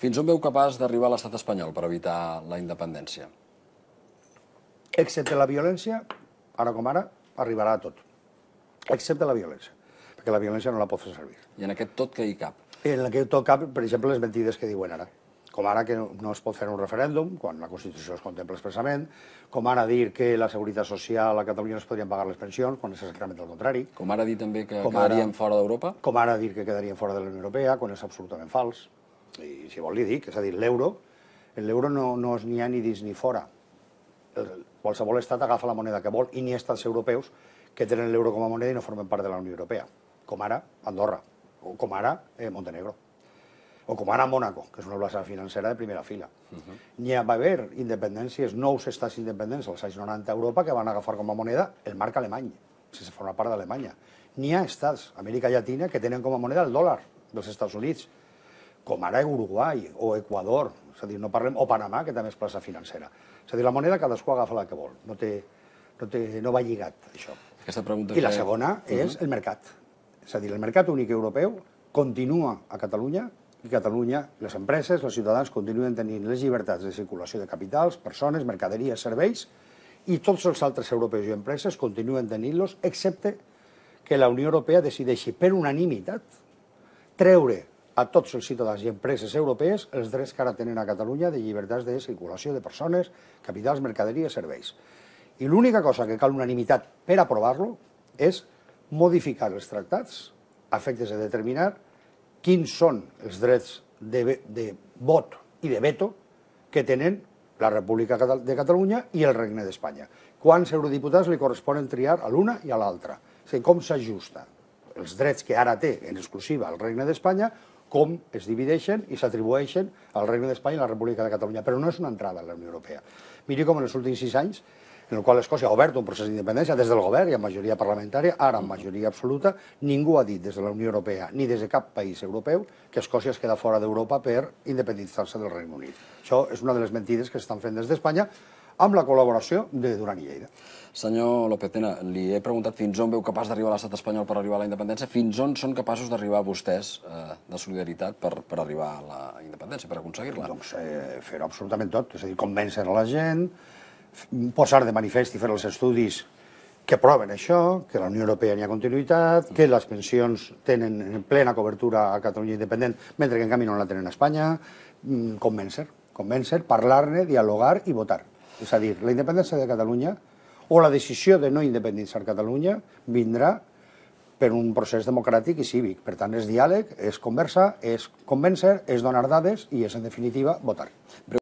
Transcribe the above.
Fins on veu capaç d'arribar a l'estat espanyol per evitar la independència? Excepte la violència, ara com ara, arribarà a tot. Excepte la violència, perquè la violència no la pot fer servir. I en aquest tot que hi cap? en aquest tot cap, per exemple, les mentides que diuen ara com ara que no es pot fer un referèndum, quan la Constitució es contempla expressament, com ara dir que la Seguretat Social a Catalunya no es podrien pagar les pensions, quan és exactament el contrari. Com ara dir també que com quedaríem ara, fora d'Europa? Com ara dir que quedaríem fora de la Unió Europea, quan és absolutament fals i si vol li dic, és a dir, l'euro, l'euro no, no és ni ha ni dins ni fora. El, qualsevol estat agafa la moneda que vol i ni estats europeus que tenen l'euro com a moneda i no formen part de la Unió Europea, com ara Andorra, o com ara eh, Montenegro, o com ara Mónaco, que és una plaça financera de primera fila. Uh mhm. -huh. N'hi va haver independències, nous estats independents als anys 90 a Europa que van agafar com a moneda el marc alemany, si se forma part d'Alemanya. N'hi ha estats, Amèrica Llatina, que tenen com a moneda el dòlar dels Estats Units, com ara Uruguai o Equador, és a dir, no parlem, o Panamà, que també és plaça financera. És a dir, la moneda cadascú agafa la que vol, no, té, no, té, no va lligat, això. Aquesta pregunta I la que... segona uh -huh. és el mercat. És a dir, el mercat únic europeu continua a Catalunya i Catalunya, les empreses, els ciutadans continuen tenint les llibertats de circulació de capitals, persones, mercaderies, serveis, i tots els altres europeus i empreses continuen tenint-los, excepte que la Unió Europea decideixi per unanimitat treure a tots els ciutadans i empreses europees els drets que ara tenen a Catalunya de llibertats de circulació de persones, capitals, mercaderies, serveis. I l'única cosa que cal unanimitat per aprovar-lo és modificar els tractats a efectes de determinar quins són els drets de, de vot i de veto que tenen la República de Catalunya i el Regne d'Espanya. Quants eurodiputats li corresponen triar a l'una i a l'altra? O sigui, com s'ajusta els drets que ara té en exclusiva el Regne d'Espanya com es divideixen i s'atribueixen al Regne d'Espanya i a la República de Catalunya, però no és una entrada a la Unió Europea. Miri com en els últims sis anys en el qual Escòcia ha obert un procés d'independència des del govern i amb majoria parlamentària, ara amb majoria absoluta, ningú ha dit des de la Unió Europea ni des de cap país europeu que Escòcia es queda fora d'Europa per independitzar-se del Regne Unit. Això és una de les mentides que s'estan fent des d'Espanya, amb la col·laboració de Duran i Lleida. Senyor López Tena, li he preguntat fins on veu capaç d'arribar a l'estat espanyol per arribar a la independència, fins on són capaços d'arribar vostès eh, de solidaritat per, per arribar a la independència, per aconseguir-la? Doncs eh, fer absolutament tot, és a dir, convèncer la gent, posar de manifest i fer els estudis que proven això, que la Unió Europea n'hi ha continuïtat, que les pensions tenen plena cobertura a Catalunya independent, mentre que en canvi no la tenen a Espanya, mm, convèncer, convèncer, parlar-ne, dialogar i votar. És a dir, la independència de Catalunya o la decisió de no independitzar Catalunya vindrà per un procés democràtic i cívic. Per tant, és diàleg, és conversa, és convèncer, és donar dades i és, en definitiva, votar.